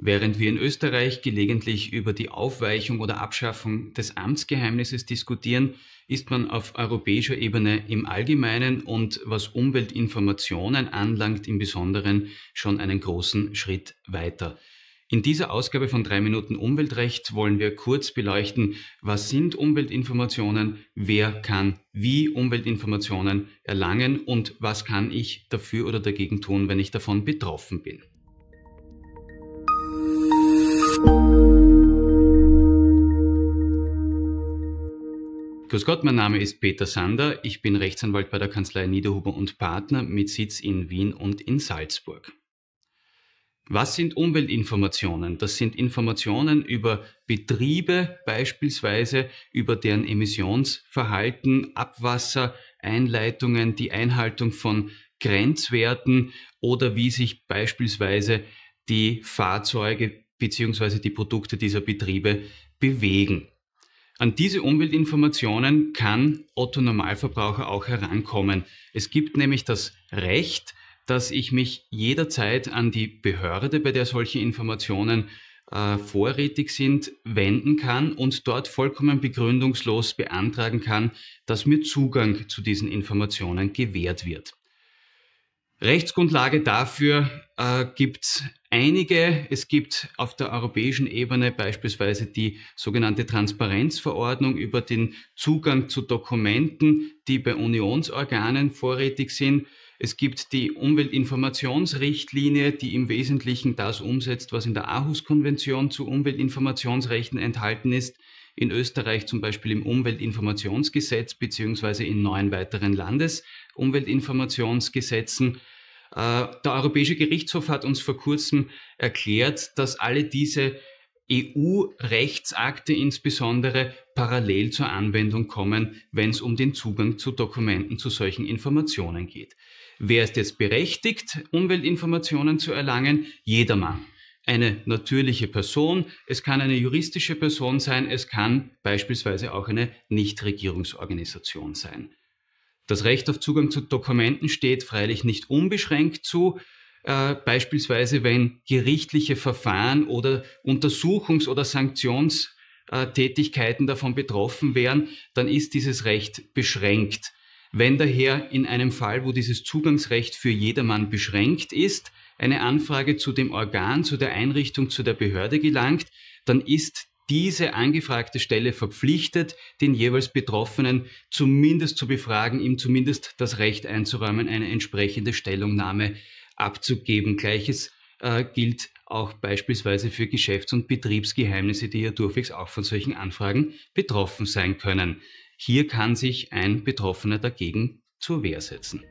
Während wir in Österreich gelegentlich über die Aufweichung oder Abschaffung des Amtsgeheimnisses diskutieren, ist man auf europäischer Ebene im Allgemeinen und was Umweltinformationen anlangt im Besonderen schon einen großen Schritt weiter. In dieser Ausgabe von drei Minuten Umweltrecht wollen wir kurz beleuchten, was sind Umweltinformationen, wer kann wie Umweltinformationen erlangen und was kann ich dafür oder dagegen tun, wenn ich davon betroffen bin. Grüß Gott, mein Name ist Peter Sander. Ich bin Rechtsanwalt bei der Kanzlei Niederhuber und Partner mit Sitz in Wien und in Salzburg. Was sind Umweltinformationen? Das sind Informationen über Betriebe beispielsweise, über deren Emissionsverhalten, Abwasser, Einleitungen, die Einhaltung von Grenzwerten oder wie sich beispielsweise die Fahrzeuge bzw. die Produkte dieser Betriebe bewegen. An diese Umweltinformationen kann Otto Normalverbraucher auch herankommen. Es gibt nämlich das Recht, dass ich mich jederzeit an die Behörde, bei der solche Informationen äh, vorrätig sind, wenden kann und dort vollkommen begründungslos beantragen kann, dass mir Zugang zu diesen Informationen gewährt wird. Rechtsgrundlage dafür äh, gibt es einige. Es gibt auf der europäischen Ebene beispielsweise die sogenannte Transparenzverordnung über den Zugang zu Dokumenten, die bei Unionsorganen vorrätig sind. Es gibt die Umweltinformationsrichtlinie, die im Wesentlichen das umsetzt, was in der Aarhus-Konvention zu Umweltinformationsrechten enthalten ist. In Österreich zum Beispiel im Umweltinformationsgesetz beziehungsweise in neun weiteren Landes. Umweltinformationsgesetzen. Äh, der Europäische Gerichtshof hat uns vor kurzem erklärt, dass alle diese EU-Rechtsakte insbesondere parallel zur Anwendung kommen, wenn es um den Zugang zu Dokumenten, zu solchen Informationen geht. Wer ist jetzt berechtigt, Umweltinformationen zu erlangen? Jedermann. Eine natürliche Person, es kann eine juristische Person sein, es kann beispielsweise auch eine Nichtregierungsorganisation sein. Das Recht auf Zugang zu Dokumenten steht freilich nicht unbeschränkt zu, äh, beispielsweise wenn gerichtliche Verfahren oder Untersuchungs- oder Sanktionstätigkeiten davon betroffen wären, dann ist dieses Recht beschränkt. Wenn daher in einem Fall, wo dieses Zugangsrecht für jedermann beschränkt ist, eine Anfrage zu dem Organ, zu der Einrichtung, zu der Behörde gelangt, dann ist diese angefragte Stelle verpflichtet, den jeweils Betroffenen zumindest zu befragen, ihm zumindest das Recht einzuräumen, eine entsprechende Stellungnahme abzugeben. Gleiches äh, gilt auch beispielsweise für Geschäfts- und Betriebsgeheimnisse, die ja durchwegs auch von solchen Anfragen betroffen sein können. Hier kann sich ein Betroffener dagegen zur Wehr setzen.